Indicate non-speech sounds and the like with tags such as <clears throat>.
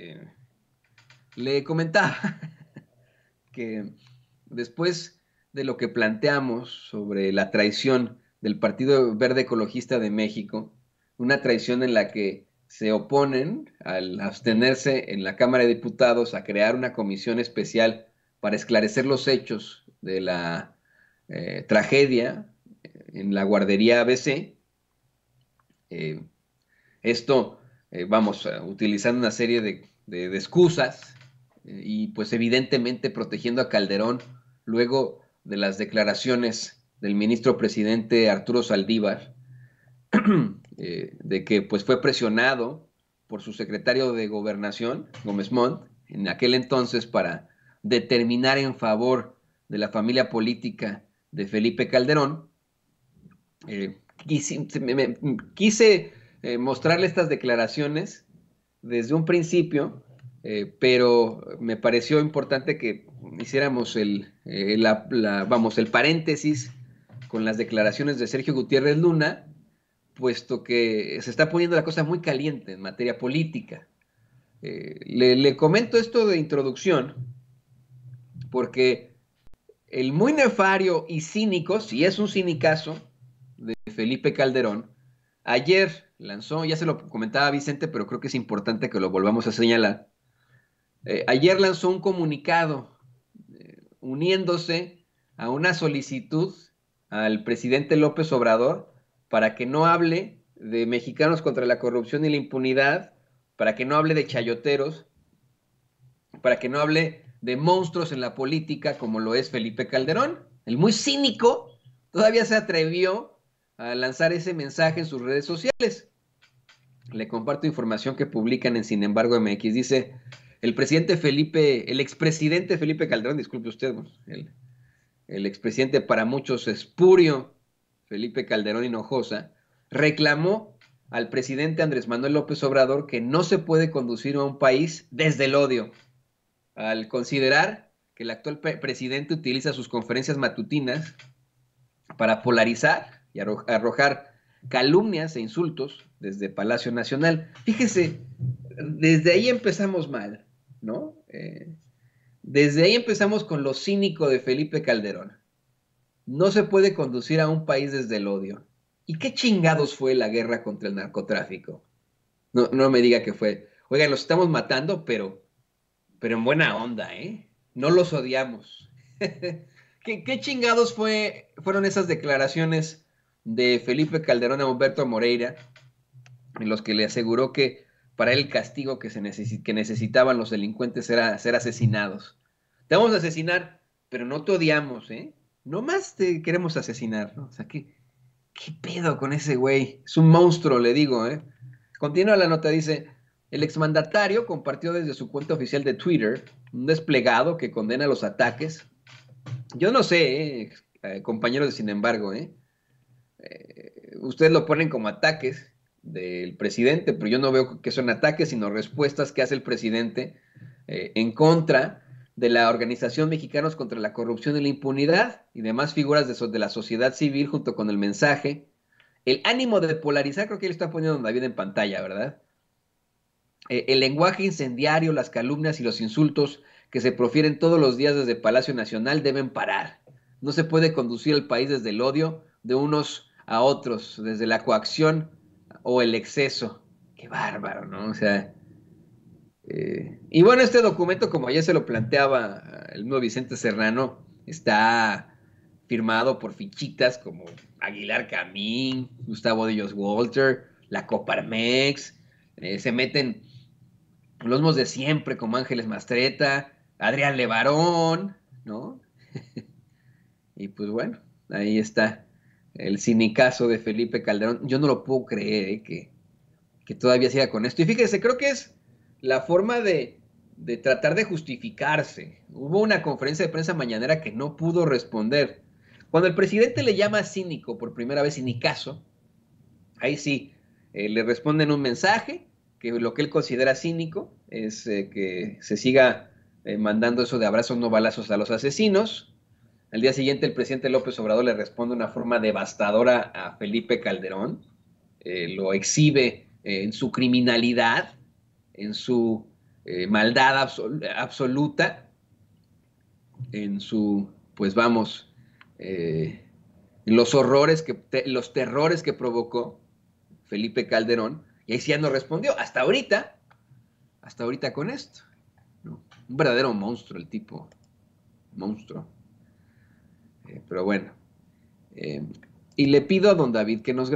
Este, le comentaba <laughs> que después de lo que planteamos sobre la traición del Partido Verde Ecologista de México, una traición en la que se oponen al abstenerse en la Cámara de Diputados a crear una comisión especial para esclarecer los hechos de la eh, tragedia eh, en la guardería ABC. Eh, esto, vamos, utilizando una serie de de, excusas eh, y pues evidentemente protegiendo a Calderón luego de las declaraciones del ministro presidente Arturo Saldívar, <clears throat> eh, de que pues fue presionado por su secretario de gobernación, Gómez Montt, en aquel entonces para determinar en favor de la familia política de Felipe Calderón. Eh, quise, mostrarle estas declaraciones desde un principio, eh, pero me pareció importante que hiciéramos el, eh, vamos, el paréntesis con las declaraciones de Sergio Gutiérrez Luna, puesto que se está poniendo la cosa muy caliente en materia política. Eh, le, le, comento esto de introducción porque el muy nefario y cínico, si es un cinicazo de Felipe Calderón, ayer lanzó, ya se lo comentaba Vicente, pero creo que es importante que lo volvamos a señalar. Eh, ayer lanzó un comunicado eh, uniéndose a una solicitud al presidente López Obrador para que no hable de mexicanos contra la corrupción y la impunidad, para que no hable de chayoteros, para que no hable de monstruos en la política como lo es Felipe Calderón. El muy cínico todavía se atrevió a lanzar ese mensaje en sus redes sociales. Le comparto información que publican en Sin embargo MX. Dice, el presidente Felipe, el expresidente Felipe Calderón, disculpe usted, el, el expresidente para muchos espurio, Felipe Calderón Hinojosa, reclamó al presidente Andrés Manuel López Obrador que no se puede conducir a un país desde el odio, al considerar que el actual presidente utiliza sus conferencias matutinas para polarizar y arrojar calumnias e insultos desde Palacio Nacional. Fíjese, desde ahí empezamos mal, ¿no? Eh, desde ahí empezamos con lo cínico de Felipe Calderón. No se puede conducir a un país desde el odio. ¿Y qué chingados fue la guerra contra el narcotráfico? No, me diga que fue, Oiga, los estamos matando, pero, pero en buena onda, ¿eh? No los odiamos. <laughs> ¿Qué, chingados fue, fueron esas declaraciones de Felipe Calderón a Humberto Moreira, en los que le aseguró que para él el castigo que, se necesitaban los delincuentes era ser asesinados. Te vamos a asesinar, pero no te odiamos, ¿eh? Nomás te queremos asesinar, ¿no? O sea, ¿qué, pedo con ese güey? Es un monstruo, le digo, ¿eh? Continúa la nota, dice, el exmandatario compartió desde su cuenta oficial de Twitter un desplegado que condena los ataques. Yo no sé, ¿eh? Eh, compañeros, sin embargo, ¿eh? Eh, ustedes lo ponen como ataques del presidente, pero yo no veo que son ataques, sino respuestas que hace el presidente eh, en contra de la Organización Mexicanos contra la Corrupción y la Impunidad y demás figuras de, la sociedad civil junto con el mensaje. El ánimo de polarizar, creo que él está poniendo David en pantalla, ¿verdad? Eh, el lenguaje incendiario, las calumnias y los insultos que se profieren todos los días desde Palacio Nacional deben parar. No se puede conducir el país desde el odio de unos a otros desde la coacción o el exceso. Qué bárbaro, ¿no? O sea. Eh, y bueno, este documento, como ya se lo planteaba eh, el nuevo Vicente Serrano, está firmado por fichitas como Aguilar Camín, Gustavo Dios Walter, la Coparmex, eh, se meten los mos de siempre como Ángeles Mastreta, Adrián Levarón, ¿no? <laughs> y pues bueno, ahí está el cinicazo de Felipe Calderón. Yo no lo puedo creer eh, que, todavía siga con esto. Y fíjese, creo que es la forma de, tratar de justificarse. Hubo una conferencia de prensa mañanera que no pudo responder. Cuando el presidente le llama cínico por primera vez, cinicazo, ahí sí, eh, le responden un mensaje que lo que él considera cínico es eh, que se siga mandando eso de abrazos no balazos a los asesinos, al día siguiente, el presidente López Obrador le responde de una forma devastadora a Felipe Calderón, eh, lo exhibe eh, en su criminalidad, en su eh, maldad absoluta, en su, pues vamos, en los horrores, que los terrores que provocó Felipe Calderón, y ahí sí ya no respondió, hasta ahorita, hasta ahorita con esto. Un verdadero monstruo el tipo, monstruo. Eh, pero bueno. Eh, y le pido a don David que nos